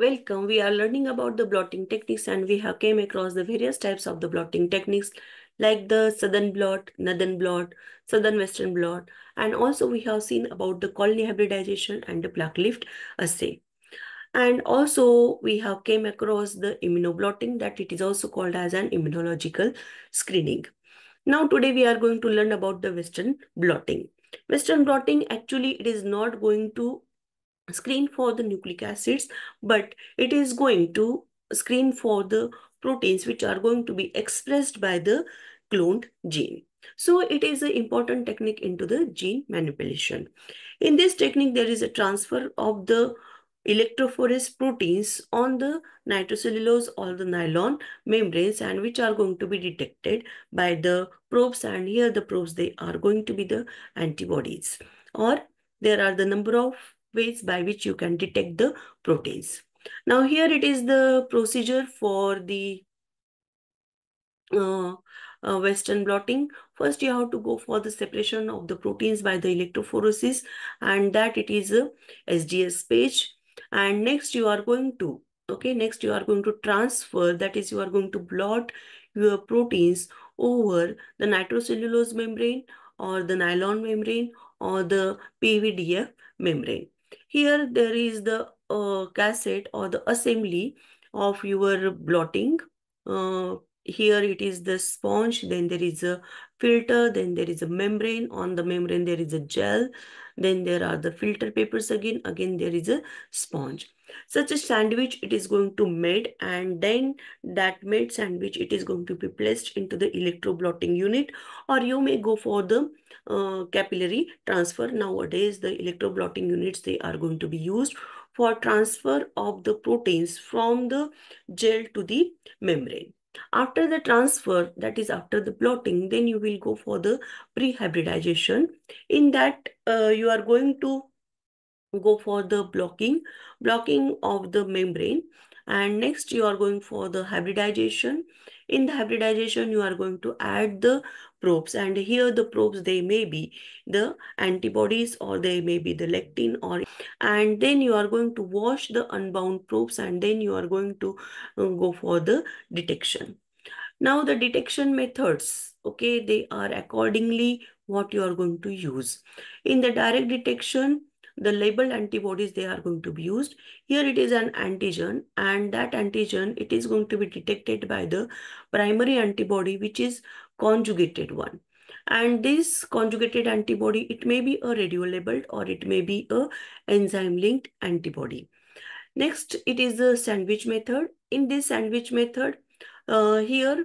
Welcome. We are learning about the blotting techniques and we have came across the various types of the blotting techniques like the southern blot, northern blot, southern western blot, and also we have seen about the colony hybridization and the plaque lift assay. And also we have came across the immunoblotting that it is also called as an immunological screening. Now today we are going to learn about the western blotting. Western blotting actually it is not going to screen for the nucleic acids, but it is going to screen for the proteins which are going to be expressed by the cloned gene. So it is an important technique into the gene manipulation. In this technique, there is a transfer of the electrophorus proteins on the nitrocellulose or the nylon membranes and which are going to be detected by the probes and here the probes they are going to be the antibodies or there are the number of ways by which you can detect the proteins. Now here it is the procedure for the uh, uh, Western blotting. First, you have to go for the separation of the proteins by the electrophoresis and that it is a SDS page. And next you are going to, okay, next you are going to transfer, that is you are going to blot your proteins over the nitrocellulose membrane or the nylon membrane or the PVDF membrane. Here there is the uh, cassette or the assembly of your blotting uh, here it is the sponge then there is a filter then there is a membrane on the membrane there is a gel then there are the filter papers again again there is a sponge such a sandwich it is going to made and then that made sandwich it is going to be placed into the electroblotting unit or you may go for the uh, capillary transfer nowadays the electroblotting units they are going to be used for transfer of the proteins from the gel to the membrane after the transfer, that is after the blotting, then you will go for the pre-hybridization. In that, uh, you are going to go for the blocking, blocking of the membrane and next you are going for the hybridization in the hybridization you are going to add the probes and here the probes they may be the antibodies or they may be the lectin or and then you are going to wash the unbound probes and then you are going to uh, go for the detection now the detection methods okay they are accordingly what you are going to use in the direct detection the labeled antibodies they are going to be used. Here it is an antigen and that antigen, it is going to be detected by the primary antibody, which is conjugated one. And this conjugated antibody, it may be a radio labeled or it may be a enzyme-linked antibody. Next, it is the sandwich method. In this sandwich method, uh, here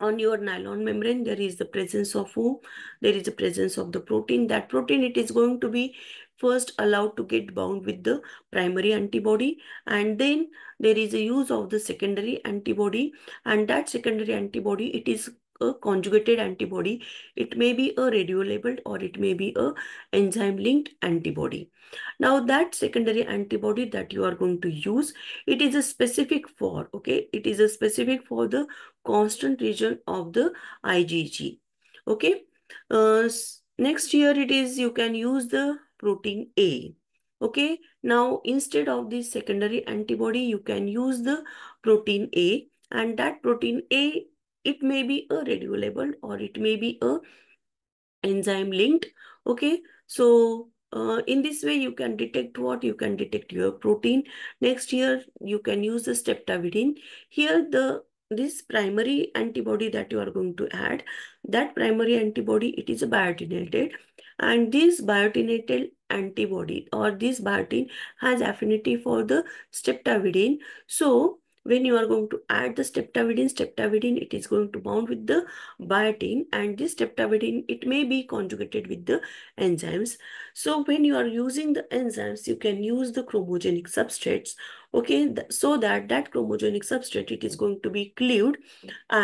on your nylon membrane there is the presence of whom there is the presence of the protein that protein it is going to be first allowed to get bound with the primary antibody and then there is a use of the secondary antibody and that secondary antibody it is a conjugated antibody it may be a radio labeled or it may be a enzyme linked antibody now that secondary antibody that you are going to use it is a specific for okay it is a specific for the constant region of the igg okay uh, next here it is you can use the protein A. Okay, now instead of this secondary antibody, you can use the protein A and that protein A, it may be a radiolabeled or it may be a enzyme linked. Okay, so uh, in this way, you can detect what? You can detect your protein. Next here, you can use the streptavidin. Here, the this primary antibody that you are going to add, that primary antibody, it is biotinated. And this biotinated antibody or this biotin has affinity for the streptavidin. So when you are going to add the steptavidin, steptavidin, it is going to bound with the biotin and this steptavidin, it may be conjugated with the enzymes. So when you are using the enzymes, you can use the chromogenic substrates, okay, th so that that chromogenic substrate, it is going to be cleaved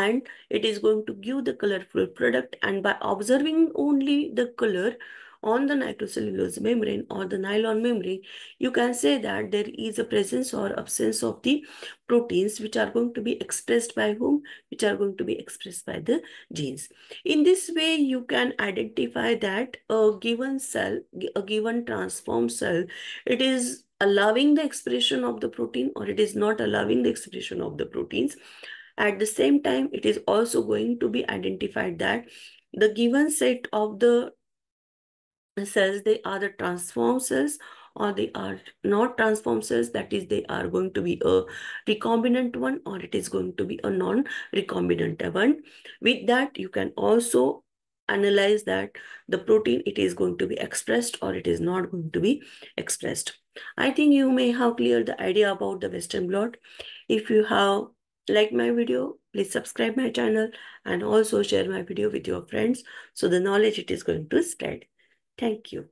and it is going to give the colorful product and by observing only the color, on the nitrocellulose membrane or the nylon membrane, you can say that there is a presence or absence of the proteins which are going to be expressed by whom? Which are going to be expressed by the genes. In this way, you can identify that a given cell, a given transform cell, it is allowing the expression of the protein or it is not allowing the expression of the proteins. At the same time, it is also going to be identified that the given set of the cells they are the transform cells or they are not transform cells that is they are going to be a recombinant one or it is going to be a non-recombinant one with that you can also analyze that the protein it is going to be expressed or it is not going to be expressed i think you may have clear the idea about the western blot if you have liked my video please subscribe my channel and also share my video with your friends so the knowledge it is going to spread Thank you.